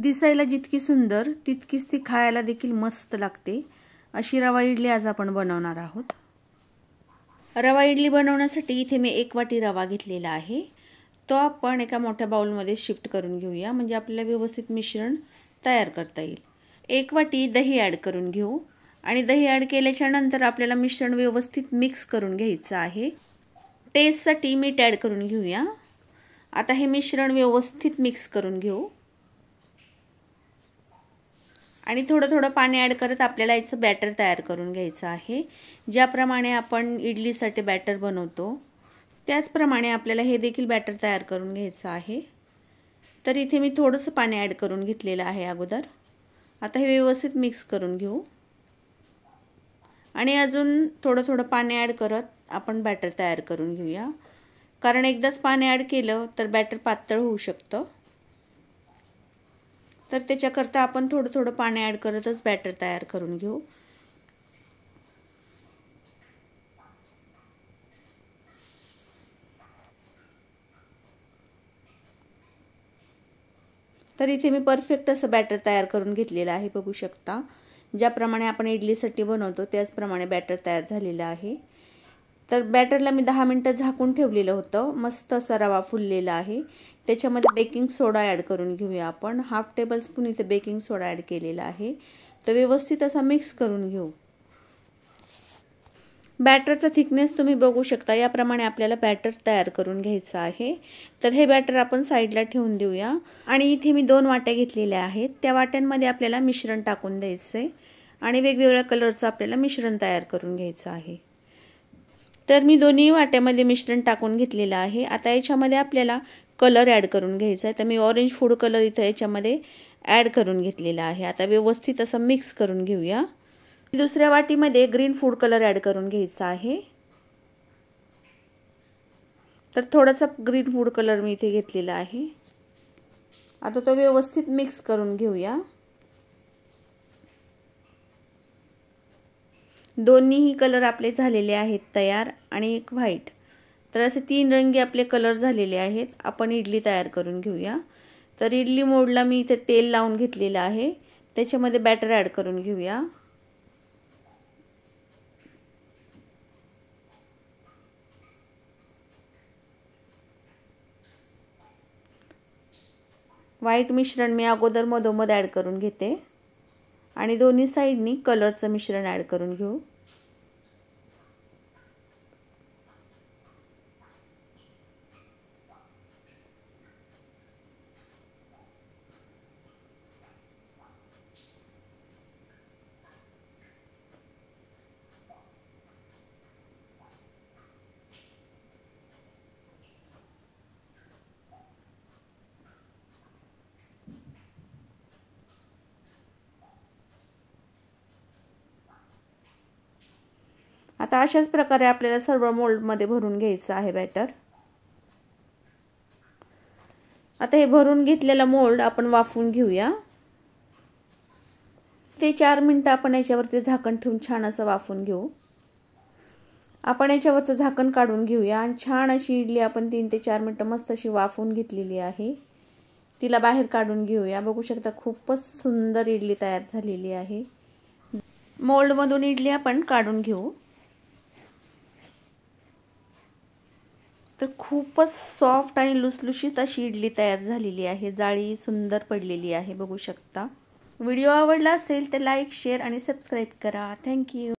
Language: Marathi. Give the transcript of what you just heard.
दिसायला जितकी सुंदर तितकीच ती खायला देखील मस्त लागते अशी रवा इडली आज आपण बनवणार आहोत रवा इडली बनवण्यासाठी इथे मी एक वाटी रवा घेतलेला आहे तो आपण एका मोठ्या बाउलमध्ये शिफ्ट करून घेऊया म्हणजे आपल्याला व्यवस्थित मिश्रण तयार करता येईल एक वाटी दही ॲड करून घेऊ आणि दही ॲड केल्याच्या नंतर आपल्याला मिश्रण व्यवस्थित मिक्स करून घ्यायचं आहे टेस्टसाठी मीठ ॲड करून घेऊया आता हे मिश्रण व्यवस्थित मिक्स करून घेऊ आणि थोडं थोडं पाणी ॲड करत आपल्याला याचं बॅटर तयार करून घ्यायचं आहे ज्याप्रमाणे आपण इडलीसाठी बॅटर बनवतो त्याचप्रमाणे आपल्याला हे देखील बॅटर तयार करून घ्यायचं आहे तर इथे मी थोडंसं पाणी ॲड करून घेतलेलं आहे अगोदर आता हे व्यवस्थित मिक्स करून घेऊ आणि अजून थोडं थोडं पाणी ॲड करत आपण बॅटर तयार करून घेऊया कारण एकदाच पाणी ॲड केलं तर बॅटर पातळ होऊ शकतं तर त्याच्याकरता आपण थोडं थोडं पाणी ॲड करतच बॅटर तयार करून घेऊ तर इथे मी परफेक्ट असं बॅटर तयार करून घेतलेलं आहे बघू शकता ज्याप्रमाणे आपण इडलीसाठी बनवतो त्याचप्रमाणे बॅटर तयार झालेलं आहे तर बॅटरला मी दहा मिनटं झाकून ठेवलेलं होतं मस्त असा रवा फुललेला आहे त्याच्यामध्ये बेकिंग सोडा ॲड करून घेऊया आपण हाफ टेबलस्पून इथे बेकिंग सोडा ॲड केलेला आहे तो व्यवस्थित असा मिक्स करून घेऊ बॅटरचा थिकनेस तुम्ही बघू शकता याप्रमाणे आपल्याला बॅटर तयार करून घ्यायचं आहे तर हे बॅटर आपण साईडला ठेवून देऊया आणि इथे मी दोन वाट्या घेतलेल्या आहेत त्या वाट्यांमध्ये आपल्याला मिश्रण टाकून द्यायचं आहे आणि वेगवेगळ्या कलरचं आपल्याला मिश्रण तयार करून घ्यायचं आहे तर मी दोन्ही वाट्यामध्ये मिश्रण टाकून घेतलेलं आहे आता याच्यामध्ये आपल्याला कलर ॲड करून घ्यायचा आहे तर मी ऑरेंज फूड कलर इथं याच्यामध्ये ॲड करून घेतलेला आहे आता व्यवस्थित असं मिक्स करून घेऊया दुसऱ्या वाटीमध्ये ग्रीन फूड कलर ॲड करून घ्यायचा आहे तर थोडासा ग्रीन फूड कलर मी इथे घेतलेला आहे आता तो व्यवस्थित मिक्स करून घेऊया दोन्हीही कलर आपले झालेले आहेत तयार आणि एक व्हाईट तर असे तीन रंगी आपले कलर झालेले आहेत आपण इडली तयार करून घेऊया तर इडली मोडला मी इथे तेल लावून घेतलेलं आहे त्याच्यामध्ये बॅटर ॲड करून घेऊया व्हाईट मिश्रण मी अगोदर मधोमध ॲड करून घेते आणि दोन्ही साईडनी कलरचं मिश्रण ॲड करून घेऊ आता अशाच प्रकारे आपल्याला सर्व मोल्डमध्ये भरून घ्यायचं आहे बॅटर आता हे भरून घेतलेला मोल्ड आपण वाफवून घेऊया ते चार मिनटं आपण याच्यावरती झाकण ठेवून छान असं वाफून घेऊ आपण याच्यावरचं झाकण काढून घेऊया आणि छान अशी इडली आपण तीन ते चार मिनटं मस्त अशी वाफून घेतलेली आहे तिला बाहेर काढून घेऊया बघू शकता खूपच सुंदर इडली तयार झालेली आहे मोल्डमधून इडली आपण काढून घेऊ तर खूपच सॉफ्ट आणि लुसलुशीत अशी इडली तयार झालेली आहे जाळी सुंदर पडलेली आहे बघू शकता व्हिडिओ आवडला असेल तर लाईक शेअर आणि सबस्क्राईब करा थँक्यू